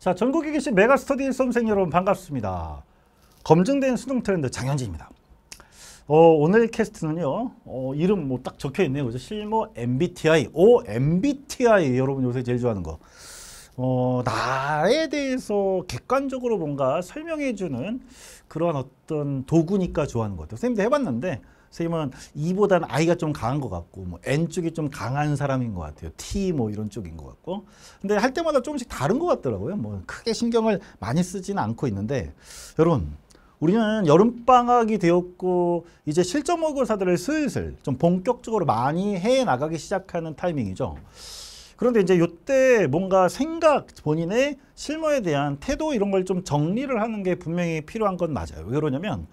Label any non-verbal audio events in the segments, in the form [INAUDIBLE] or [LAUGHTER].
자, 전국에 계신 메가스터디 수험생 여러분 반갑습니다. 검증된 수능 트렌드 장현진입니다. 어, 오늘 캐스트는요. 어, 이름 뭐 딱 적혀 있네요. 그죠? 실무 MBTI. 오, MBTI 여러분 요새 제일 좋아하는 거. 어, 나에 대해서 객관적으로 뭔가 설명해 주는 그런 어떤 도구니까 좋아하는 것 같아요. 선생님도 해봤는데 선생님은 E보다는 I가 좀 강한 것 같고 뭐 N 쪽이 좀 강한 사람인 것 같아요. T 뭐 이런 쪽인 것 같고 근데 할 때마다 조금씩 다른 것 같더라고요. 뭐 크게 신경을 많이 쓰지는 않고 있는데 여러분 우리는 여름방학이 되었고 이제 실적 모의사들을 슬슬 좀 본격적으로 많이 해나가기 시작하는 타이밍이죠. 그런데 이제 요때 뭔가 생각, 본인의 실무에 대한 태도 이런 걸 좀 정리를 하는 게 분명히 필요한 건 맞아요. 왜 그러냐면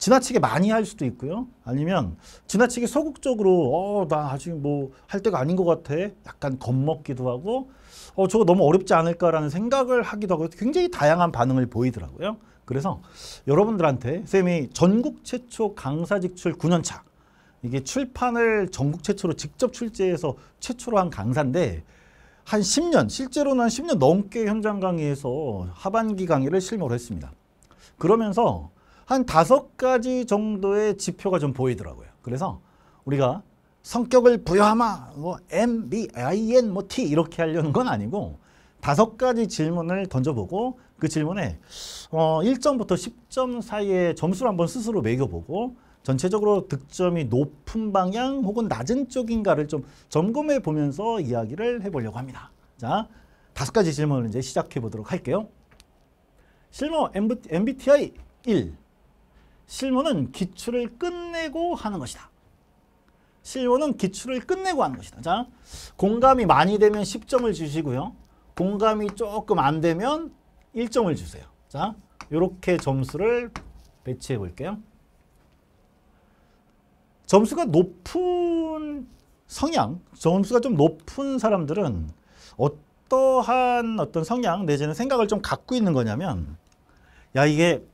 지나치게 많이 할 수도 있고요. 아니면 지나치게 소극적으로 어, 나 아직 뭐 할 때가 아닌 것 같아. 약간 겁먹기도 하고 어, 저거 너무 어렵지 않을까라는 생각을 하기도 하고 굉장히 다양한 반응을 보이더라고요. 그래서 여러분들한테 쌤이 전국 최초 강사 직출 9년차 이게 출판을 전국 최초로 직접 출제해서 최초로 한 강사인데 한 10년, 실제로는 한 10년 넘게 현장 강의에서 하반기 강의를 실무로 했습니다. 그러면서 한 다섯 가지 정도의 지표가 좀 보이더라고요. 그래서 우리가 성격을 부여하마, 뭐 MBIN, 뭐 T 이렇게 하려는 건 아니고 다섯 가지 질문을 던져보고 그 질문에 어 1점부터 10점 사이에 점수를 한번 스스로 매겨보고 전체적으로 득점이 높은 방향 혹은 낮은 쪽인가를 좀 점검해 보면서 이야기를 해보려고 합니다. 자, 다섯 가지 질문을 이제 시작해 보도록 할게요. 실무 MBTI 1 실무는 기출을 끝내고 하는 것이다. 실무는 기출을 끝내고 하는 것이다. 자, 공감이 많이 되면 10점을 주시고요. 공감이 조금 안 되면 1점을 주세요. 자, 이렇게 점수를 배치해 볼게요. 점수가 높은 성향, 점수가 좀 높은 사람들은 어떠한 어떤 성향 내지는 생각을 좀 갖고 있는 거냐면 야 이게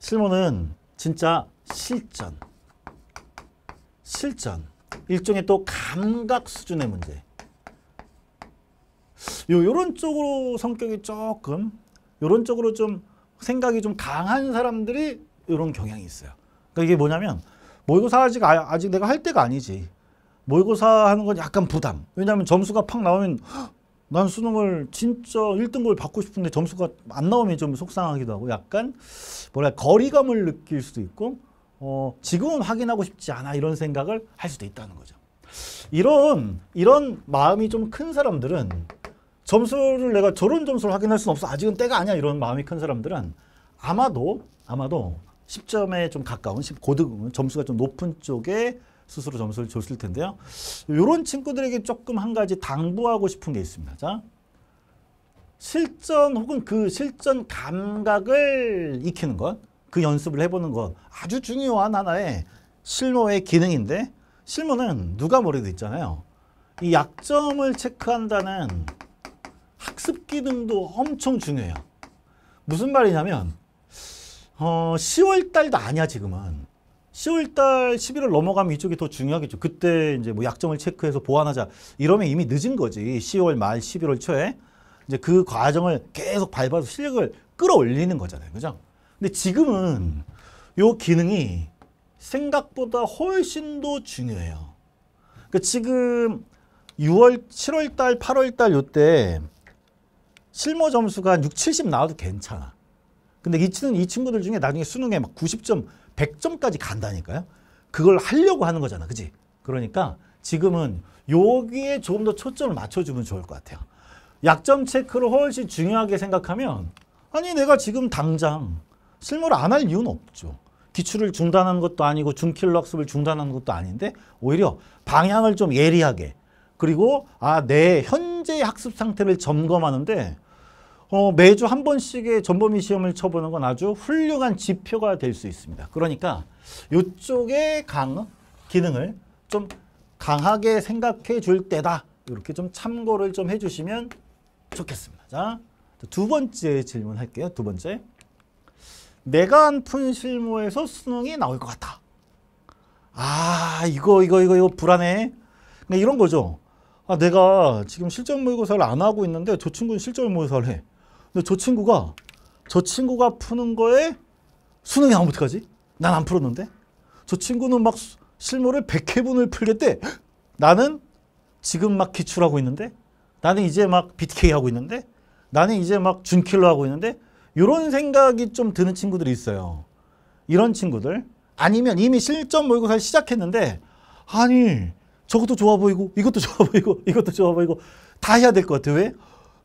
실무는 진짜 실전. 실전. 일종의 또 감각 수준의 문제. 요, 요런 쪽으로 성격이 조금, 요런 쪽으로 좀 생각이 좀 강한 사람들이 요런 경향이 있어요. 그러니까 이게 뭐냐면, 모의고사 아직, 아, 아직 내가 할 때가 아니지. 모의고사 하는 건 약간 부담. 왜냐하면 점수가 팍 나오면, 헉, 난 수능을 진짜 1등급을 받고 싶은데 점수가 안 나오면 좀 속상하기도 하고 약간 뭐랄 거리감을 느낄 수도 있고 어, 지금은 확인하고 싶지 않아 이런 생각을 할 수도 있다는 거죠. 이런 이런 마음이 좀 큰 사람들은 점수를 내가 저런 점수를 확인할 수는 없어 아직은 때가 아니야 이런 마음이 큰 사람들은 아마도 아마도 10점에 좀 가까운 10 고득 점수가 좀 높은 쪽에 스스로 점수를 줬을 텐데요. 이런 친구들에게 조금 한 가지 당부하고 싶은 게 있습니다. 자, 실전 혹은 그 실전 감각을 익히는 것, 그 연습을 해보는 것 아주 중요한 하나의 실무의 기능인데 실무는 누가 뭐래도 있잖아요. 이 약점을 체크한다는 학습 기능도 엄청 중요해요. 무슨 말이냐면 어, 10월 달도 아니야 지금은. 10월달, 11월 넘어가면 이쪽이 더 중요하겠죠. 그때 이제 뭐약점을 체크해서 보완하자. 이러면 이미 늦은 거지. 10월 말, 11월 초에 이제 그 과정을 계속 밟아서 실력을 끌어올리는 거잖아요. 그죠? 근데 지금은 요 기능이 생각보다 훨씬 더 중요해요. 그러니까 지금 6월, 7월 달, 8월 달 요 때 실무 점수가 6, 70 나와도 괜찮아. 근데 이, 이 친구들 중에 나중에 수능에 막 90점 100점까지 간다니까요. 그걸 하려고 하는 거잖아. 그지 그러니까 지금은 여기에 조금 더 초점을 맞춰주면 좋을 것 같아요. 약점 체크를 훨씬 중요하게 생각하면 아니 내가 지금 당장 실무를 안 할 이유는 없죠. 기출을 중단한 것도 아니고 중킬러 학습을 중단한 것도 아닌데 오히려 방향을 좀 예리하게 그리고 아 내 현재 학습 상태를 점검하는데 어, 매주 한 번씩의 전범위 시험을 쳐보는 건 아주 훌륭한 지표가 될 수 있습니다. 그러니까 이쪽의 강 기능을 좀 강하게 생각해 줄 때다. 이렇게 좀 참고를 좀 해주시면 좋겠습니다. 자, 두 번째 질문 할게요. 두 번째. 내가 한푼 실무에서 수능이 나올 것 같다. 아, 이거, 이거, 이거, 이거 불안해. 그러니까 이런 거죠. 아, 내가 지금 실전 모의고사를 안 하고 있는데 저 친구는 실전 모의고사를 해. 근데 저 친구가 저 친구가 푸는 거에 수능이 나오면 어떡하지? 난 안 풀었는데. 저 친구는 막실물을 100회분을 풀겠대. 나는 지금 막 기출하고 있는데 나는 이제 막 BTK 하고 있는데 나는 이제 막 준킬러 하고 있는데 이런 생각이 좀 드는 친구들이 있어요. 이런 친구들 아니면 이미 실전 모의고사를 시작했는데 아니 저것도 좋아 보이고 이것도 [LAUGHS] 좋아 보이고 이것도 좋아 보이고 다 해야 될 것 같아. 왜?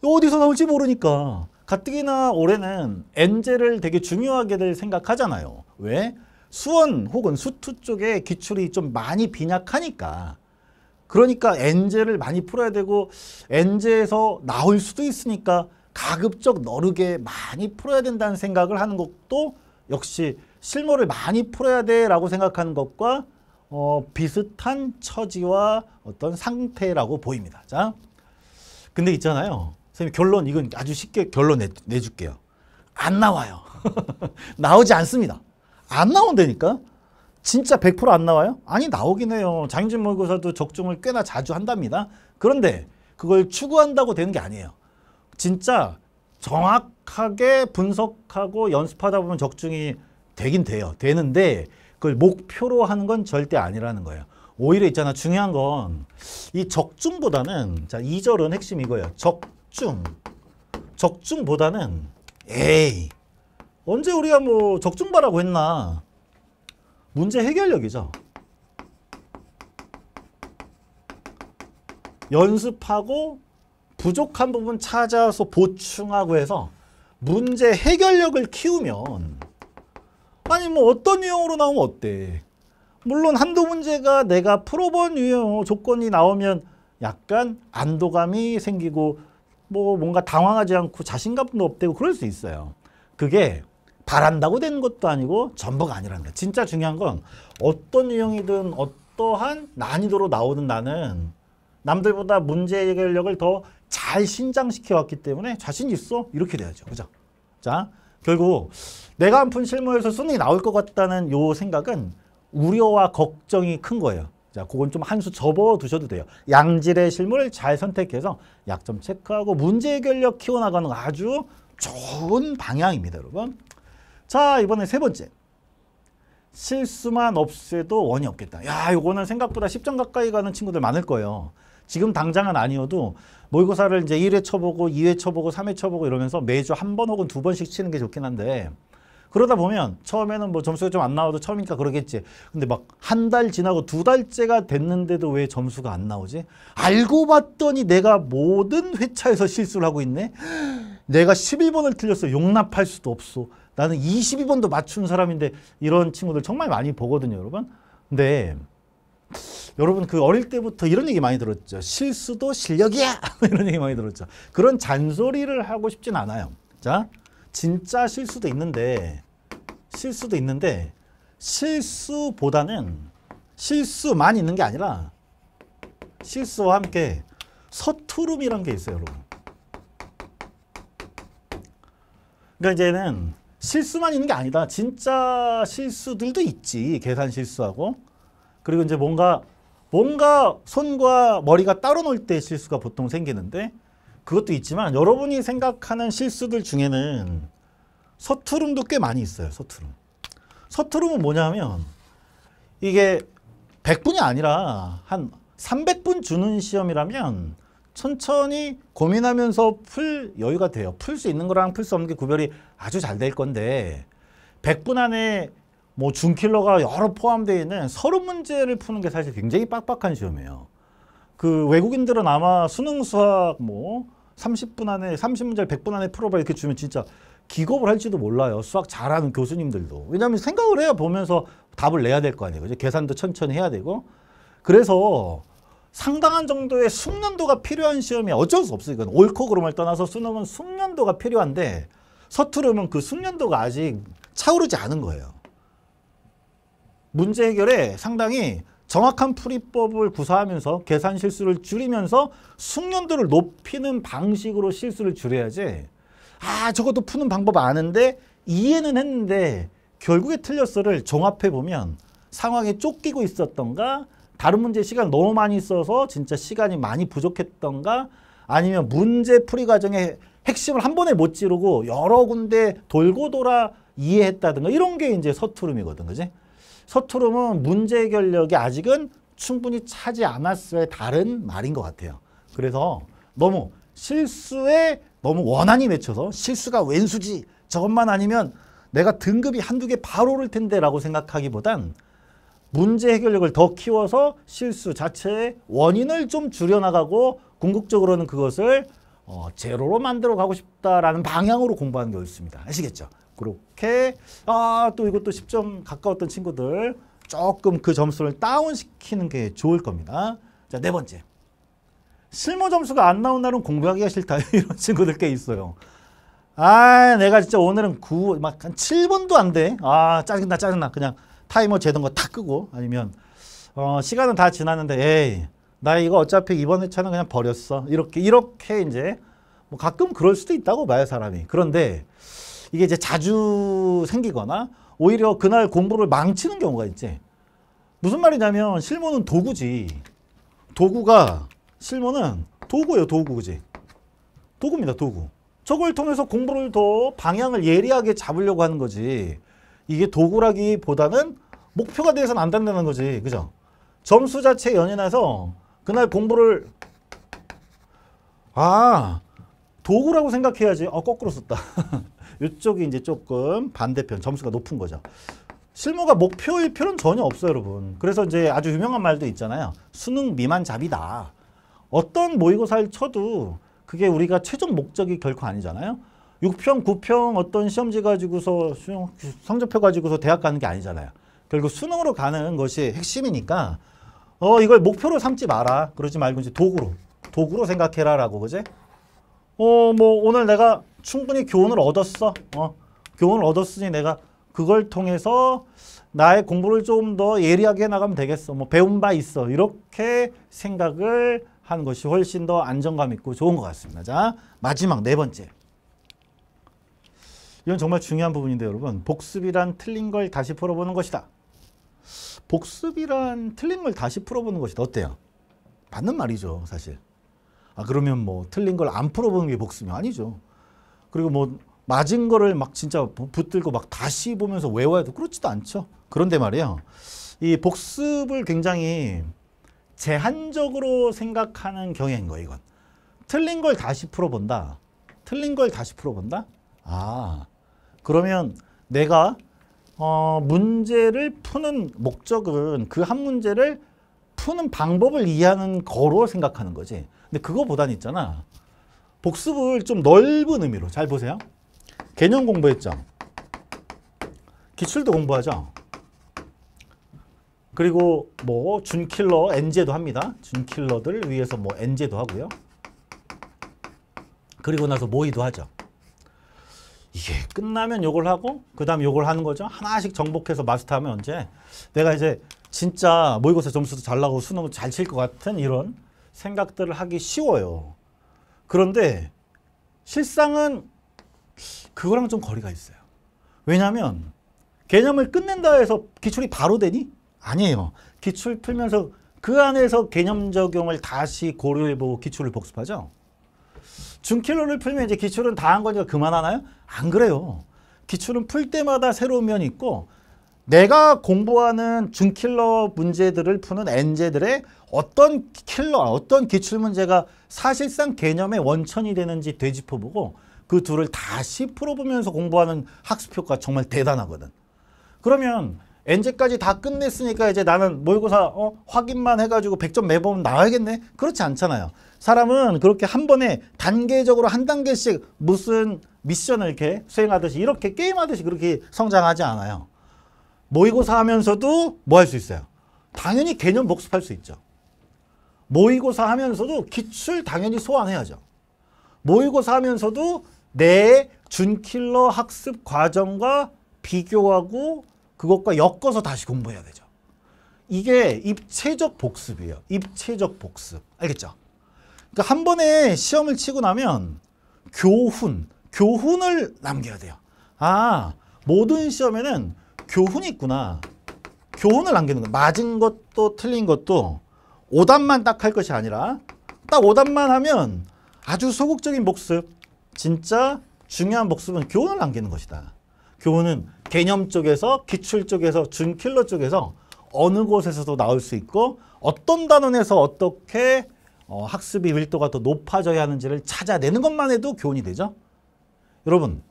어디서 나올지 모르니까. 가뜩이나 올해는 엔젤을 되게 중요하게들 생각하잖아요. 왜? 수원 혹은 수투 쪽에 기출이 좀 많이 빈약하니까 그러니까 엔젤을 많이 풀어야 되고 엔젤에서 나올 수도 있으니까 가급적 너르게 많이 풀어야 된다는 생각을 하는 것도 역시 실물을 많이 풀어야 돼라고 생각하는 것과 어, 비슷한 처지와 어떤 상태라고 보입니다. 자, 근데 있잖아요. 선생님 결론 이건 아주 쉽게 결론 내, 줄게요안 나와요. [LAUGHS] 나오지 않습니다. 안 나온다니까. 진짜 100%안 나와요? 아니 나오긴 해요. 장인진 모의고사도 적중을 꽤나 자주 한답니다. 그런데 그걸 추구한다고 되는 게 아니에요. 진짜 정확하게 분석하고 연습하다 보면 적중이 되긴 돼요. 되는데 그걸 목표로 하는 건 절대 아니라는 거예요. 오히려 있잖아 중요한 건 이 적중보다는 자 2절은 핵심 이거예요. 적 적중. 적중보다는 에이 언제 우리가 뭐 적중바라고 했나. 문제 해결력이죠. 연습하고 부족한 부분 찾아서 보충하고 해서 문제 해결력을 키우면 아니 뭐 어떤 유형으로 나오면 어때? 물론 한두 문제가 내가 풀어본 유형 조건이 나오면 약간 안도감이 생기고 뭐 뭔가 당황하지 않고 자신감도 없대고 그럴 수 있어요. 그게 바란다고 되는 것도 아니고 전부가 아니라는 거야. 진짜 중요한 건 어떤 유형이든 어떠한 난이도로 나오는 나는 남들보다 문제 해결력을 더 잘 신장시켜 왔기 때문에 자신 있어 이렇게 돼야죠. 그죠? 자 결국 내가 안푼 실무에서 수능 나올 것 같다는 요 생각은 우려와 걱정이 큰 거예요. 자, 그건 좀 한 수 접어두셔도 돼요. 양질의 실물을 잘 선택해서 약점 체크하고 문제 해결력 키워나가는 아주 좋은 방향입니다, 여러분. 자, 이번에 세 번째. 실수만 없애도 원이 없겠다. 야, 이거는 생각보다 10점 가까이 가는 친구들 많을 거예요. 지금 당장은 아니어도 모의고사를 이제 1회 쳐보고 2회 쳐보고 3회 쳐보고 이러면서 매주 한 번 혹은 두 번씩 치는 게 좋긴 한데 그러다 보면 처음에는 뭐 점수가 좀 안 나와도 처음이니까 그러겠지. 근데 막 한 달 지나고 두 달째가 됐는데도 왜 점수가 안 나오지? 알고 봤더니 내가 모든 회차에서 실수를 하고 있네. 내가 1 2번을 틀렸어. 용납할 수도 없어. 나는 22번도 맞춘 사람인데 이런 친구들 정말 많이 보거든요, 여러분. 근데 여러분 그 어릴 때부터 이런 얘기 많이 들었죠. 실수도 실력이야. [LAUGHS] 이런 얘기 많이 들었죠. 그런 잔소리를 하고 싶진 않아요. 자, 진짜 실수도 있는데 실수도 있는데 실수보다는 실수만 있는 게 아니라 실수와 함께 서투름이란 게 있어요, 여러분. 그러니까 이제는 실수만 있는 게 아니다. 진짜 실수들도 있지. 계산 실수하고. 그리고 이제 뭔가 뭔가 손과 머리가 따로 놀 때 실수가 보통 생기는데 그것도 있지만 여러분이 생각하는 실수들 중에는 서투름도 꽤 많이 있어요. 서투름. 서투름은 뭐냐면 이게 100분이 아니라 한 300분 주는 시험이라면 천천히 고민하면서 풀 여유가 돼요. 풀 수 있는 거랑 풀 수 없는 게 구별이 아주 잘 될 건데 100분 안에 뭐 중킬러가 여러 포함되어 있는 서른 문제를 푸는 게 사실 굉장히 빡빡한 시험이에요. 그 외국인들은 아마 수능 수학 뭐 30분 안에 30문제를 100분 안에 풀어봐 이렇게 주면 진짜 기겁을 할지도 몰라요. 수학 잘하는 교수님들도. 왜냐하면 생각을 해야 보면서 답을 내야 될 거 아니에요. 그죠? 계산도 천천히 해야 되고. 그래서 상당한 정도의 숙련도가 필요한 시험이 어쩔 수 없어요. 이건 옳고 그름을 떠나서 수능은 숙련도가 필요한데 서투르면 그 숙련도가 아직 차오르지 않은 거예요. 문제 해결에 상당히 정확한 풀이법을 구사하면서 계산 실수를 줄이면서 숙련도를 높이는 방식으로 실수를 줄여야지 아 저것도 푸는 방법 아는데 이해는 했는데 결국에 틀렸어를 종합해보면 상황에 쫓기고 있었던가 다른 문제 시간 너무 많이 써서 진짜 시간이 많이 부족했던가 아니면 문제 풀이 과정에 핵심을 한 번에 못 지르고 여러 군데 돌고 돌아 이해했다든가 이런 게 이제 서투름이거든 그지 서투름은 문제 해결력이 아직은 충분히 차지 않았어의 다른 말인 것 같아요. 그래서 너무 실수에 너무 원한이 맺혀서 실수가 왼수지 저것만 아니면 내가 등급이 한두 개 바로 오를 텐데 라고 생각하기보단 문제 해결력을 더 키워서 실수 자체의 원인을 좀 줄여나가고 궁극적으로는 그것을 어, 제로로 만들어 가고 싶다라는 방향으로 공부하는 게 옳습니다. 아시겠죠? 그렇게 아 또 이것도 10점 가까웠던 친구들 조금 그 점수를 다운시키는 게 좋을 겁니다. 자, 네 번째. 실무 점수가 안 나온 날은 공부하기가 싫다. [LAUGHS] 이런 친구들 꽤 있어요. 아, 내가 진짜 오늘은 9, 막한 7분도 안 돼. 아, 짜증나, 짜증나. 그냥 타이머 재던 거 다 끄고 아니면 어, 시간은 다 지났는데 에이, 나 이거 어차피 이번 회차는 그냥 버렸어. 이렇게, 이렇게 이제 뭐 가끔 그럴 수도 있다고 봐요, 사람이. 그런데 이게 이제 자주 생기거나 오히려 그날 공부를 망치는 경우가 있지. 무슨 말이냐면 실무는 도구지. 도구가 실무는 도구예요 도구 그지. 도구입니다 도구. 저걸 통해서 공부를 더 방향을 예리하게 잡으려고 하는 거지. 이게 도구라기보다는 목표가 돼서는 안 된다는 거지. 그죠? 점수 자체에 연연해서 그날 공부를 아 도구라고 생각해야지. 아 거꾸로 썼다. [LAUGHS] 이쪽이 이제 조금 반대편 점수가 높은 거죠. 실무가 목표일 필요는 전혀 없어요, 여러분. 그래서 이제 아주 유명한 말도 있잖아요. 수능 미만 잡이다. 어떤 모의고사를 쳐도 그게 우리가 최종 목적이 결코 아니잖아요. 6평, 9평 어떤 시험지 가지고서 성적표 가지고서 대학 가는 게 아니잖아요. 결국 수능으로 가는 것이 핵심이니까 어 이걸 목표로 삼지 마라. 그러지 말고 이제 도구로 도구로 생각해라라고 그제? 어 뭐 오늘 내가 충분히 교훈을 얻었어. 어, 교훈을 얻었으니 내가 그걸 통해서 나의 공부를 좀 더 예리하게 나가면 되겠어. 뭐 배운 바 있어. 이렇게 생각을 하는 것이 훨씬 더 안정감 있고 좋은 것 같습니다. 자, 마지막 네 번째. 이건 정말 중요한 부분인데 여러분. 복습이란 틀린 걸 다시 풀어보는 것이다. 복습이란 틀린 걸 다시 풀어보는 것이다. 어때요? 맞는 말이죠, 사실. 아, 그러면 뭐 틀린 걸 안 풀어보는 게 복습이 아니죠. 그리고 뭐 맞은 거를 막 진짜 붙들고 막 다시 보면서 외워야 돼. 그렇지도 않죠. 그런데 말이에요. 이 복습을 굉장히 제한적으로 생각하는 경향인 거예요, 이건. 틀린 걸 다시 풀어본다. 틀린 걸 다시 풀어본다? 아, 그러면 내가 어, 문제를 푸는 목적은 그 한 문제를 푸는 방법을 이해하는 거로 생각하는 거지. 근데 그거보단 있잖아. 복습을 좀 넓은 의미로 잘 보세요. 개념 공부했죠. 기출도 공부하죠. 그리고 뭐 준킬러 엔제도 합니다. 준킬러들 위해서 뭐 엔제도 하고요. 그리고 나서 모의도 하죠. 이게 끝나면 요걸 하고 그 다음 요걸 하는 거죠. 하나씩 정복해서 마스터하면 언제 내가 이제 진짜 모의고사 점수도 잘 나고 수능을 잘칠 것 같은 이런 생각들을 하기 쉬워요. 그런데 실상은 그거랑 좀 거리가 있어요. 왜냐하면 개념을 끝낸다 해서 기출이 바로 되니? 아니에요. 기출 풀면서 그 안에서 개념 적용을 다시 고려해보고 기출을 복습하죠. 중킬러를 풀면 이제 기출은 다 한 거니까 그만하나요? 안 그래요. 기출은 풀 때마다 새로운 면이 있고 내가 공부하는 준킬러 문제들을 푸는 엔제들의 어떤 킬러, 어떤 기출문제가 사실상 개념의 원천이 되는지 되짚어보고 그 둘을 다시 풀어보면서 공부하는 학습효과 정말 대단하거든. 그러면 엔제까지 다 끝냈으니까 이제 나는 모의고사 어, 확인만 해가지고 100점 매번 나와야겠네? 그렇지 않잖아요. 사람은 그렇게 한 번에 단계적으로 한 단계씩 무슨 미션을 이렇게 수행하듯이 이렇게 게임하듯이 그렇게 성장하지 않아요. 모의고사 하면서도 뭐 할 수 있어요? 당연히 개념 복습할 수 있죠. 모의고사 하면서도 기출 당연히 소환해야죠. 모의고사 하면서도 내 준킬러 학습 과정과 비교하고 그것과 엮어서 다시 공부해야 되죠. 이게 입체적 복습이에요. 입체적 복습. 알겠죠? 그러니까 한 번에 시험을 치고 나면 교훈, 교훈을 남겨야 돼요. 아, 모든 시험에는 교훈이 있구나. 교훈을 남기는 거 맞은 것도 틀린 것도 오답만 딱 할 것이 아니라 딱 오답만 하면 아주 소극적인 복습, 진짜 중요한 복습은 교훈을 남기는 것이다. 교훈은 개념 쪽에서, 기출 쪽에서, 준킬러 쪽에서 어느 곳에서도 나올 수 있고 어떤 단원에서 어떻게 어, 학습의 밀도가 더 높아져야 하는지를 찾아내는 것만 해도 교훈이 되죠. 여러분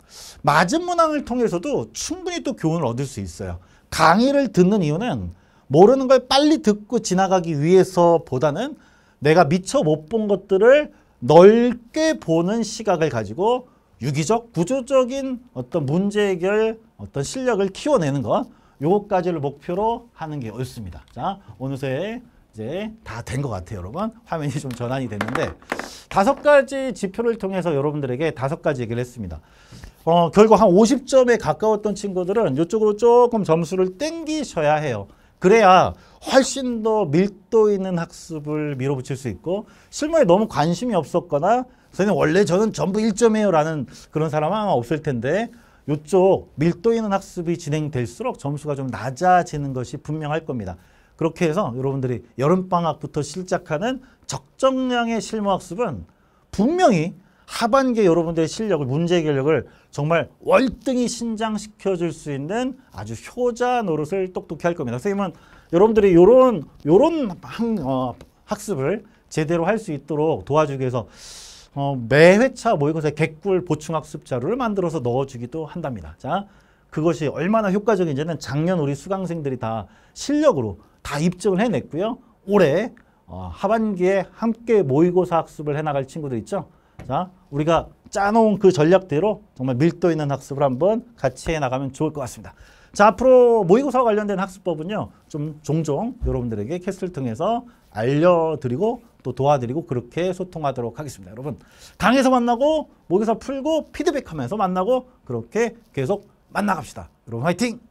맞은 문항을 통해서도 충분히 또 교훈을 얻을 수 있어요. 강의를 듣는 이유는 모르는 걸 빨리 듣고 지나가기 위해서보다는 내가 미처 못 본 것들을 넓게 보는 시각을 가지고 유기적, 구조적인 어떤 문제 해결, 어떤 실력을 키워내는 것 요것까지를 목표로 하는 게 옳습니다. 자, 어느새 이제 다 된 것 같아요, 여러분. 화면이 좀 전환이 됐는데 다섯 가지 지표를 통해서 여러분들에게 다섯 가지 얘기를 했습니다. 어, 결국 한 50점에 가까웠던 친구들은 이쪽으로 조금 점수를 땡기셔야 해요. 그래야 훨씬 더 밀도 있는 학습을 밀어붙일 수 있고 실무에 너무 관심이 없었거나 선생님 원래 저는 전부 1점이에요 라는 그런 사람은 아마 없을 텐데 이쪽 밀도 있는 학습이 진행될수록 점수가 좀 낮아지는 것이 분명할 겁니다. 그렇게 해서 여러분들이 여름방학부터 시작하는 적정량의 실무학습은 분명히 하반기에 여러분들의 실력을 문제 해결력을 정말 월등히 신장시켜 줄 수 있는 아주 효자 노릇을 똑똑히 할 겁니다. 선생님은 여러분들이 요런 요런 학, 어, 학습을 제대로 할 수 있도록 도와주기 위해서 어, 매 회차 모의고사에 꿀 보충 학습 자료를 만들어서 넣어주기도 한답니다. 자, 그것이 얼마나 효과적인지는 작년 우리 수강생들이 다 실력으로 다 입증을 해냈고요. 올해 어, 하반기에 함께 모의고사 학습을 해나갈 친구들 있죠. 자, 우리가 짜놓은 그 전략대로 정말 밀도 있는 학습을 한번 같이 해나가면 좋을 것 같습니다. 자, 앞으로 모의고사와 관련된 학습법은요. 좀 종종 여러분들에게 캐스트를 통해서 알려드리고 또 도와드리고 그렇게 소통하도록 하겠습니다. 여러분, 강에서 만나고 모의고사 풀고 피드백하면서 만나고 그렇게 계속 만나갑시다. 여러분 화이팅!